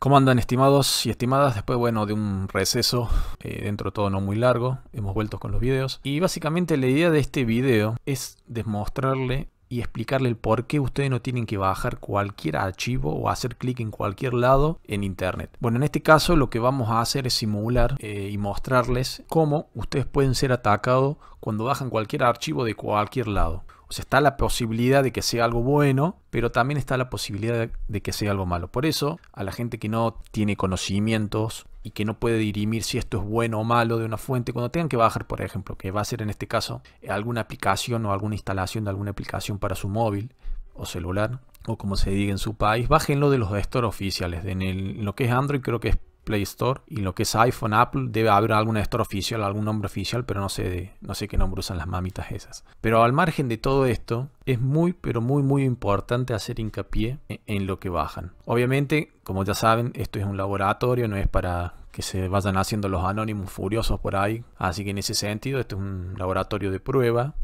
¿Cómo andan estimados y estimadas? Después, bueno, de un receso, eh, dentro de todo no muy largo, hemos vuelto con los videos. Y básicamente la idea de este video es demostrarle y explicarle el por qué ustedes no tienen que bajar cualquier archivo o hacer clic en cualquier lado en internet. Bueno, en este caso lo que vamos a hacer es simular eh, y mostrarles cómo ustedes pueden ser atacados cuando bajan cualquier archivo de cualquier lado está la posibilidad de que sea algo bueno, pero también está la posibilidad de que sea algo malo. Por eso, a la gente que no tiene conocimientos y que no puede dirimir si esto es bueno o malo de una fuente, cuando tengan que bajar, por ejemplo, que va a ser en este caso eh, alguna aplicación o alguna instalación de alguna aplicación para su móvil o celular, o como se diga en su país, bájenlo de los stores oficiales. En, en lo que es Android creo que es Play Store y lo que es iPhone, Apple, debe haber alguna store oficial, algún nombre oficial, pero no sé, no sé qué nombre usan las mamitas esas. Pero al margen de todo esto, es muy, pero muy, muy importante hacer hincapié e, en lo que bajan. Obviamente, como ya saben, esto es un laboratorio, no es para que se vayan haciendo los anónimos furiosos por ahí. Así que en ese sentido, esto es un laboratorio de prueba.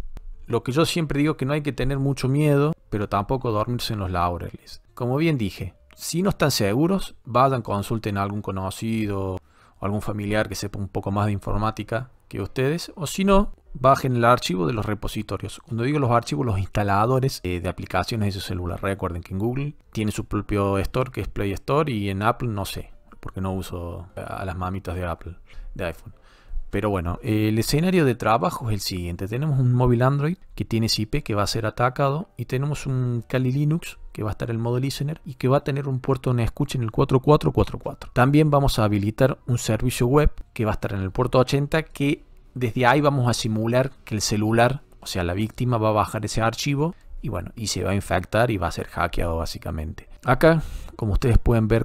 Lo que yo siempre digo que no hay que tener mucho miedo, pero tampoco dormirse en los laureles. Como bien dije, si no están seguros, vayan, consulten a algún conocido o algún familiar que sepa un poco más de informática que ustedes. O si no, bajen el archivo de los repositorios. Cuando digo los archivos, los instaladores eh, de aplicaciones de su celular. Recuerden que en Google tiene su propio store que es Play Store y en Apple no sé, porque no uso a las mamitas de Apple, de iPhone. Pero bueno, el escenario de trabajo es el siguiente. Tenemos un móvil Android que tiene SIP que va a ser atacado y tenemos un Kali Linux que va a estar el modo listener y que va a tener un puerto de escucha en el 4444. También vamos a habilitar un servicio web que va a estar en el puerto 80 que desde ahí vamos a simular que el celular, o sea la víctima, va a bajar ese archivo y bueno, y se va a infectar y va a ser hackeado básicamente. Acá, como ustedes pueden ver,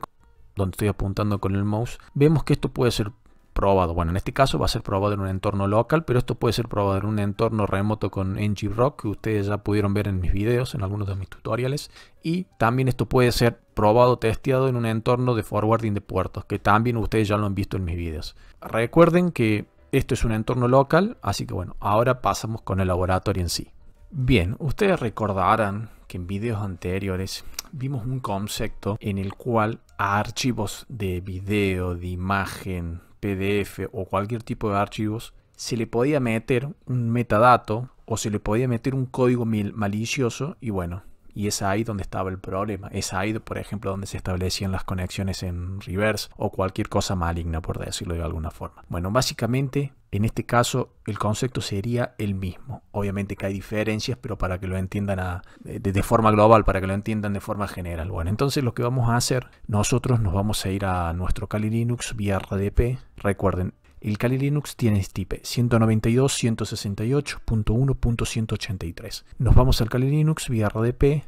donde estoy apuntando con el mouse, vemos que esto puede ser bueno, en este caso va a ser probado en un entorno local, pero esto puede ser probado en un entorno remoto con ng-rock, que ustedes ya pudieron ver en mis videos, en algunos de mis tutoriales. Y también esto puede ser probado, testeado en un entorno de forwarding de puertos, que también ustedes ya lo han visto en mis videos. Recuerden que esto es un entorno local, así que bueno, ahora pasamos con el laboratorio en sí. Bien, ustedes recordarán que en videos anteriores vimos un concepto en el cual archivos de video, de imagen, PDF o cualquier tipo de archivos, se le podía meter un metadato o se le podía meter un código malicioso y bueno, y es ahí donde estaba el problema. Es ahí, por ejemplo, donde se establecían las conexiones en reverse o cualquier cosa maligna, por decirlo de alguna forma. Bueno, básicamente en este caso, el concepto sería el mismo. Obviamente que hay diferencias, pero para que lo entiendan de, de, forma global, para que lo entiendan de forma general. Bueno, entonces lo que vamos a hacer, nosotros nos vamos a ir a nuestro Kali Linux vía RDP. Recuerden, el Kali Linux tiene este IP 192.168.1.183. Nos vamos al Kali Linux vía RDP,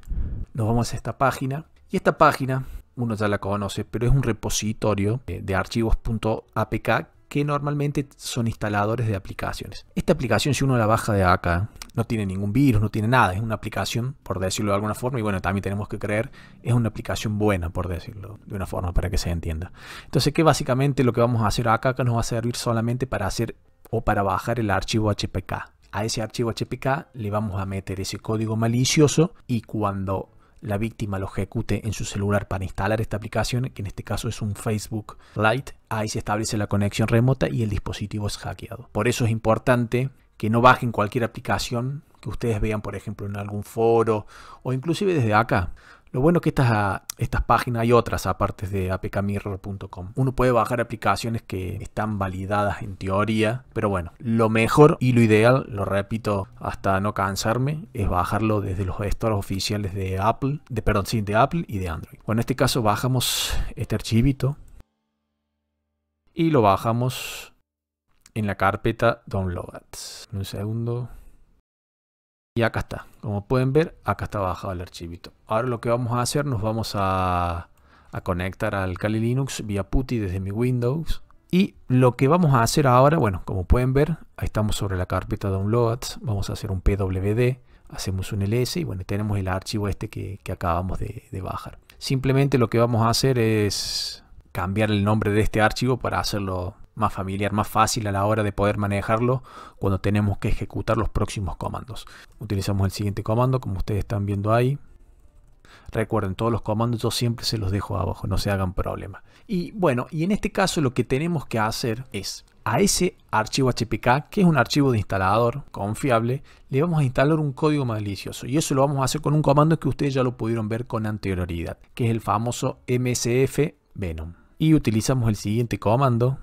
nos vamos a esta página y esta página uno ya la conoce, pero es un repositorio eh, de archivos.apk que normalmente son instaladores de aplicaciones. Esta aplicación, si uno la baja de acá, no tiene ningún virus, no tiene nada, es una aplicación, por decirlo de alguna forma, y bueno, también tenemos que creer, es una aplicación buena, por decirlo de una forma, para que se entienda. Entonces, que básicamente lo que vamos a hacer acá, acá nos va a servir solamente para hacer o para bajar el archivo HPK. A ese archivo HPK le vamos a meter ese código malicioso y cuando la víctima lo ejecute en su celular para instalar esta aplicación, que en este caso es un Facebook Lite, ahí se establece la conexión remota y el dispositivo es hackeado. Por eso es importante que no bajen cualquier aplicación que ustedes vean, por ejemplo, en algún foro o inclusive desde acá. Lo bueno es que estas, ah, estas páginas hay otras aparte de apkmirror.com. Uno puede bajar aplicaciones que están validadas en teoría, pero bueno, lo mejor y lo ideal, lo repito hasta no cansarme, es bajarlo desde los stores oficiales de Apple, de perdón, de Apple y de Android. Bueno, en este caso bajamos este archivito y lo bajamos en la carpeta Downloads. Un segundo. Y acá está. Como pueden ver, acá está bajado el archivito. Ahora lo que vamos a hacer, nos vamos a, conectar al Kali Linux vía PuTTY desde mi Windows. Y lo que vamos a hacer ahora, bueno, como pueden ver, ahí estamos sobre la carpeta Downloads. Vamos a hacer un PWD, hacemos un ls y bueno, tenemos el archivo este que, acabamos de bajar. Simplemente lo que vamos a hacer es cambiar el nombre de este archivo para hacerlo más familiar, más fácil a la hora de poder manejarlo cuando tenemos que ejecutar los próximos comandos. Utilizamos el siguiente comando, como ustedes están viendo ahí, Recuerden, todos los comandos yo siempre se los dejo abajo, no se hagan problema. Y bueno, y en este caso lo que tenemos que hacer es a ese archivo HPK, que es un archivo de instalador confiable, le vamos a instalar un código malicioso. Y eso lo vamos a hacer con un comando que ustedes ya lo pudieron ver con anterioridad, que es el famoso MSF Venom. Y utilizamos el siguiente comando.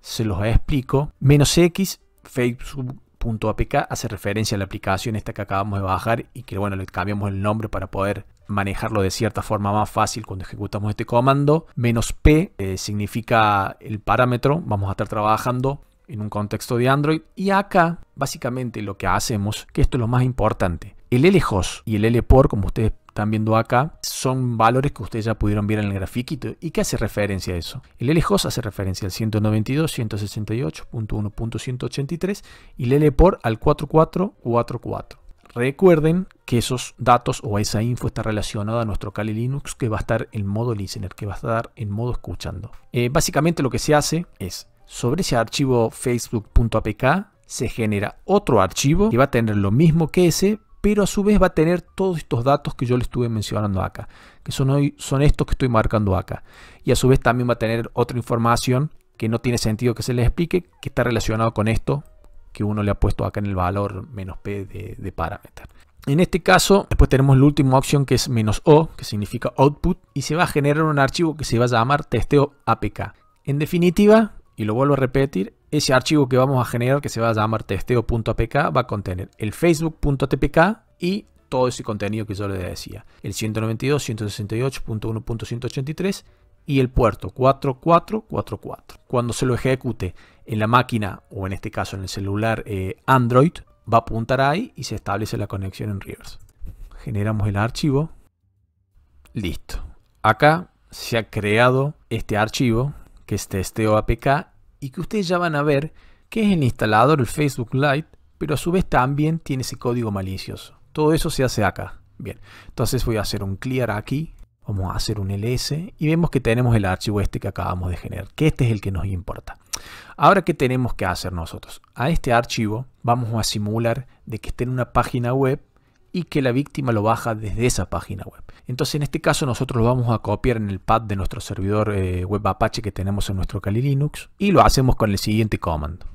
Se los explico. Menos X, Facebook .apk hace referencia a la aplicación esta que acabamos de bajar y que bueno, le cambiamos el nombre para poder manejarlo de cierta forma más fácil cuando ejecutamos este comando. Menos P eh, significa el parámetro, vamos a estar trabajando en un contexto de Android. Y acá, básicamente, lo que hacemos, que esto es lo más importante, el LHOS y el LPOR, como ustedes están viendo acá, son valores que ustedes ya pudieron ver en el grafiquito. ¿Y qué hace referencia a eso? El LHOS hace referencia al 192.168.1.183 y el LPOR al 4444. Recuerden que esos datos o esa info está relacionada a nuestro Kali Linux que va a estar en modo listener, que va a estar en modo escuchando. Eh, básicamente lo que se hace es sobre ese archivo facebook.apk se genera otro archivo que va a tener lo mismo que ese, pero a su vez va a tener todos estos datos que yo le estuve mencionando acá, que son, hoy, son estos que estoy marcando acá. Y a su vez también va a tener otra información que no tiene sentido que se les explique, que está relacionado con esto que uno le ha puesto acá en el valor menos P de, de parámetro. En este caso, después tenemos la última opción que es menos O, que significa output, y se va a generar un archivo que se va a llamar testeo apk. En definitiva, y lo vuelvo a repetir, ese archivo que vamos a generar que se va a llamar testeo.apk va a contener el facebook.tpk y todo ese contenido que yo le decía, el 192.168.1.183 y el puerto 4444. Cuando se lo ejecute en la máquina o en este caso en el celular eh, Android, va a apuntar ahí y se establece la conexión en reverse. Generamos el archivo. Listo. Acá se ha creado este archivo que es este APK y que ustedes ya van a ver que es el instalador, el Facebook Lite, pero a su vez también tiene ese código malicioso. Todo eso se hace acá. Bien, entonces voy a hacer un clear aquí, vamos a hacer un ls y vemos que tenemos el archivo este que acabamos de generar, que este es el que nos importa. Ahora, ¿qué tenemos que hacer nosotros? A este archivo vamos a simular de que esté en una página web y que la víctima lo baja desde esa página web. Entonces en este caso nosotros lo vamos a copiar en el pad de nuestro servidor eh, web Apache que tenemos en nuestro Kali Linux y lo hacemos con el siguiente comando.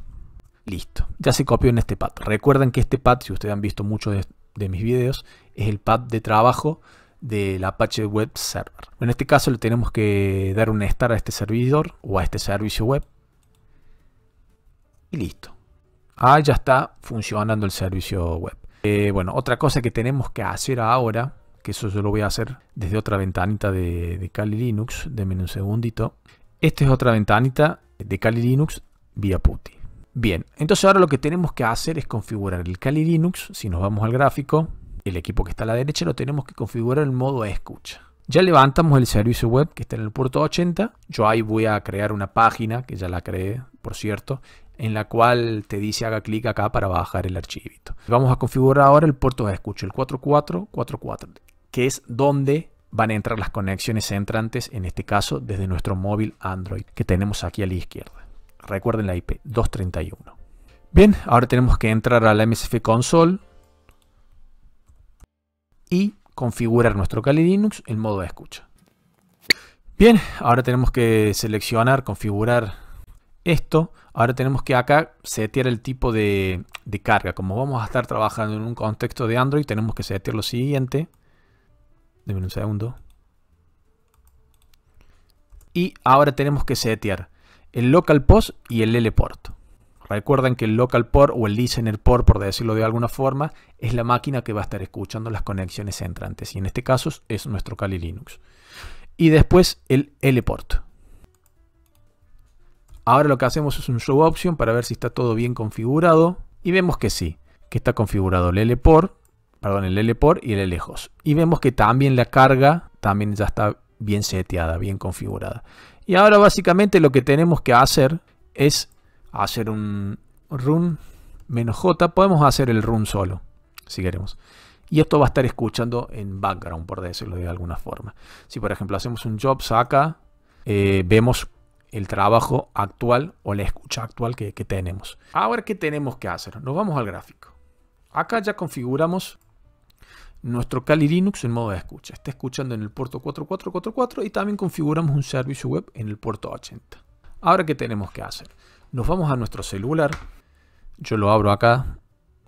Listo, ya se copió en este pad. Recuerden que este pad, si ustedes han visto muchos de, mis videos, es el pad de trabajo del Apache Web Server. En este caso le tenemos que dar un start a este servidor o a este servicio web. Y listo. Ah, ya está funcionando el servicio web. Eh, bueno, otra cosa que tenemos que hacer ahora, que eso yo lo voy a hacer desde otra ventanita de, de Kali Linux, denme un segundito. Esta es otra ventanita de Kali Linux vía PuTTY. Bien, entonces ahora lo que tenemos que hacer es configurar el Kali Linux. Si nos vamos al gráfico, el equipo que está a la derecha lo tenemos que configurar en modo escucha. Ya levantamos el servicio web que está en el puerto 80. Yo ahí voy a crear una página, que ya la creé, por cierto, en la cual te dice haga clic acá para bajar el archivito. Vamos a configurar ahora el puerto de escucha, el 4444, que es donde van a entrar las conexiones entrantes, en este caso desde nuestro móvil Android, que tenemos aquí a la izquierda. Recuerden la IP 231. Bien, ahora tenemos que entrar a la MSF Console y configurar nuestro Kali Linux en modo de escucha. Bien, ahora tenemos que seleccionar, configurar esto, ahora tenemos que acá setear el tipo de, carga. Como vamos a estar trabajando en un contexto de Android, tenemos que setear lo siguiente. Déjenme un segundo. Y ahora tenemos que setear el local post y el port. Recuerden que el local port o el listener port, por decirlo de alguna forma, es la máquina que va a estar escuchando las conexiones entrantes. Y en este caso es nuestro Kali Linux. Y después el port Ahora lo que hacemos es un show option para ver si está todo bien configurado. Y vemos que sí, que está configurado el LPOR, perdón, el y el lejos. Y vemos que también la carga también ya está bien seteada, bien configurada. Y ahora básicamente lo que tenemos que hacer es hacer un run menos J. Podemos hacer el run solo, si queremos. Y esto va a estar escuchando en background, por decirlo de alguna forma. Si por ejemplo hacemos un jobs acá, eh, vemos el trabajo actual o la escucha actual que, tenemos. Ahora, ¿qué tenemos que hacer? Nos vamos al gráfico. Acá ya configuramos nuestro Cali Linux en modo de escucha. Está escuchando en el puerto 4444 y también configuramos un servicio web en el puerto 80. Ahora, ¿qué tenemos que hacer? Nos vamos a nuestro celular. Yo lo abro acá.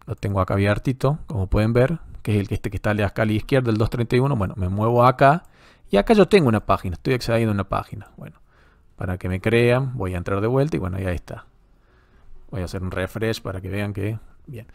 Lo tengo acá abiertito, como pueden ver, que es el que este está a la izquierda, el 231. Bueno, me muevo acá. Y acá yo tengo una página. Estoy accediendo a una página. Bueno, para que me crean. Voy a entrar de vuelta y bueno, ya está. Voy a hacer un refresh para que vean que... Bien.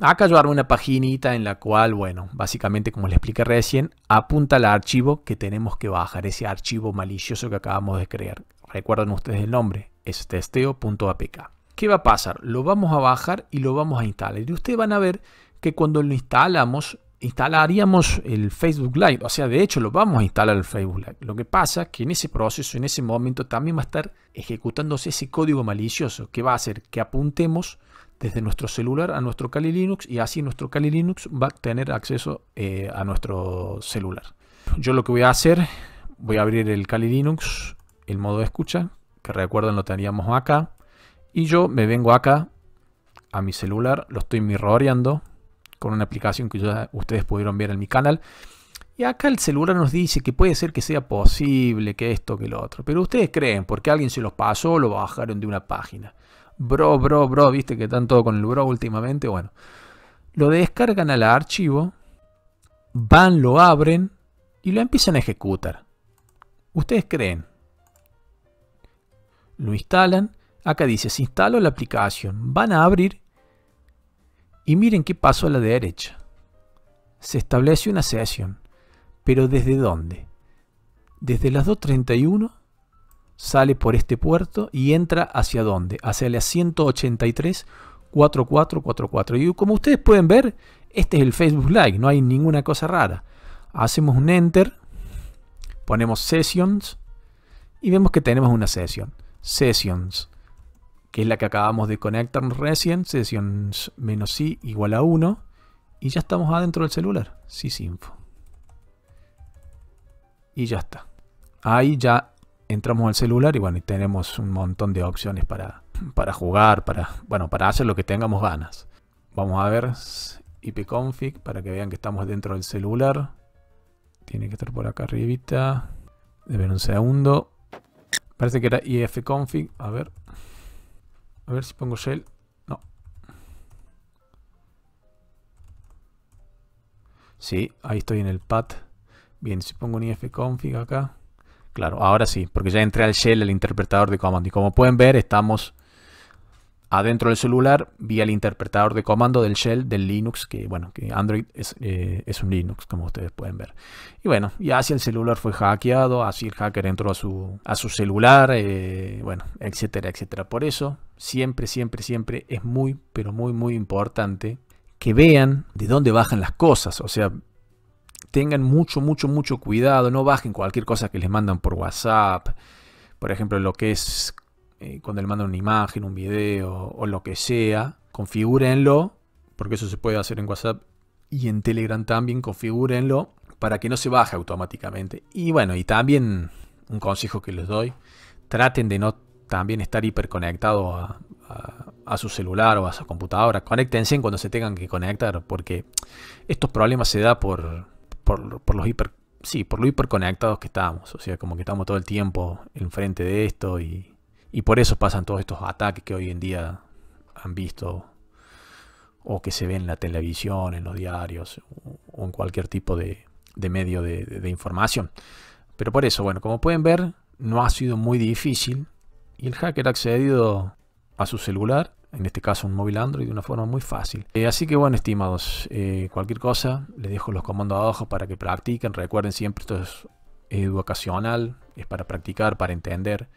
Acá yo una paginita en la cual, bueno, básicamente como les expliqué recién, apunta al archivo que tenemos que bajar, ese archivo malicioso que acabamos de crear. Recuerden ustedes el nombre, es testeo.apk. ¿Qué va a pasar? Lo vamos a bajar y lo vamos a instalar. Y ustedes van a ver que cuando lo instalamos instalaríamos el Facebook Live. O sea, de hecho lo vamos a instalar el Facebook Live. Lo que pasa es que en ese proceso, en ese momento, también va a estar ejecutándose ese código malicioso que va a hacer que apuntemos desde nuestro celular a nuestro Kali Linux y así nuestro Kali Linux va a tener acceso eh, a nuestro celular. Yo lo que voy a hacer, voy a abrir el Kali Linux, el modo de escucha, que recuerden lo teníamos acá. Y yo me vengo acá a mi celular, lo estoy mirroreando con una aplicación que ya ustedes pudieron ver en mi canal. Y acá el celular nos dice que puede ser que sea posible, que esto, que lo otro. Pero ustedes creen, porque alguien se los pasó, lo bajaron de una página. Bro, bro, bro, viste que están todo con el bro últimamente. Bueno, lo descargan al archivo, van, lo abren y lo empiezan a ejecutar. Ustedes creen. Lo instalan. Acá dice, se instaló la aplicación. Van a abrir y miren qué pasó a la derecha. Se establece una sesión. ¿Pero desde dónde? Desde las 2.31 sale por este puerto y entra hacia dónde? Hacia la 183 4444. Y como ustedes pueden ver, este es el Facebook Live, no hay ninguna cosa rara. Hacemos un Enter, ponemos Sessions y vemos que tenemos una sesión. Sessions que es la que acabamos de conectar recién, sesión menos i igual a 1, y ya estamos adentro del celular, sysinfo. Y ya está. Ahí ya entramos al celular y bueno, y tenemos un montón de opciones para, para jugar, para, bueno, para hacer lo que tengamos ganas. Vamos a ver ipconfig para que vean que estamos dentro del celular. Tiene que estar por acá arribita. Deben un segundo. Parece que era ifconfig. A ver. A ver si pongo shell. No. Sí, ahí estoy en el pad. Bien, si pongo un ifconfig acá. Claro, ahora sí, porque ya entré al shell, el interpretador de command. Y como pueden ver, estamos adentro del celular vía el interpretador de comando del shell del Linux, que bueno, que Android es, eh, es, un Linux, como ustedes pueden ver. Y bueno, y así el celular fue hackeado, así el hacker entró a su, a su celular, eh, bueno, etcétera, etcétera. Por eso, siempre, siempre, siempre es muy, pero muy, muy importante que vean de dónde bajan las cosas, o sea, tengan mucho, mucho, mucho cuidado, no bajen cualquier cosa que les mandan por WhatsApp, por ejemplo, lo que es eh, cuando le mandan una imagen, un video o lo que sea, configúrenlo, porque eso se puede hacer en WhatsApp y en Telegram también, configúrenlo para que no se baje automáticamente. Y bueno, y también un consejo que les doy, traten de no también estar hiperconectados a, su celular o a su computadora. Conéctense cuando se tengan que conectar, porque estos problemas se da por, los hiper, sí, por lo hiperconectados que estamos. O sea, como que estamos todo el tiempo enfrente de esto y, y por eso pasan todos estos ataques que hoy en día han visto o que se ven en la televisión, en los diarios o en cualquier tipo de, medio de, información. Pero por eso, bueno, como pueden ver, no ha sido muy difícil y el hacker ha accedido a su celular, en este caso un móvil Android, de una forma muy fácil. Eh, así que bueno, estimados, eh, cualquier cosa, les dejo los comandos abajo para que practiquen. Recuerden siempre, esto es educacional, es para practicar, para entender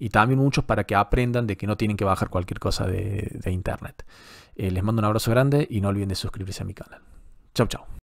y también muchos para que aprendan de que no tienen que bajar cualquier cosa de, internet. Eh, les mando un abrazo grande y no olviden de suscribirse a mi canal. Chau, chau.